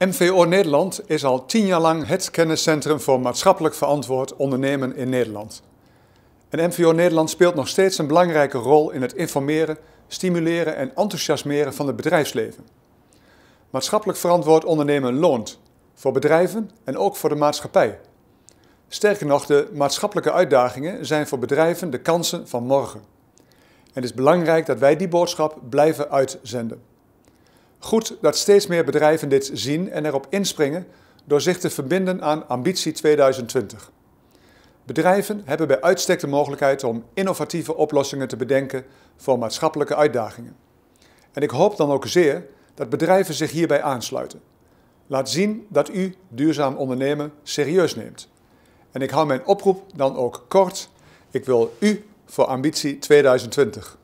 MVO Nederland is al tien jaar lang het kenniscentrum voor maatschappelijk verantwoord ondernemen in Nederland. En MVO Nederland speelt nog steeds een belangrijke rol in het informeren, stimuleren en enthousiasmeren van het bedrijfsleven. Maatschappelijk verantwoord ondernemen loont, voor bedrijven en ook voor de maatschappij. Sterker nog, de maatschappelijke uitdagingen zijn voor bedrijven de kansen van morgen. En het is belangrijk dat wij die boodschap blijven uitzenden. Goed dat steeds meer bedrijven dit zien en erop inspringen door zich te verbinden aan Ambitie 2020. Bedrijven hebben bij uitstek de mogelijkheid om innovatieve oplossingen te bedenken voor maatschappelijke uitdagingen. En ik hoop dan ook zeer dat bedrijven zich hierbij aansluiten. Laat zien dat u duurzaam ondernemen serieus neemt. En ik hou mijn oproep dan ook kort. Ik wil u voor Ambitie 2020.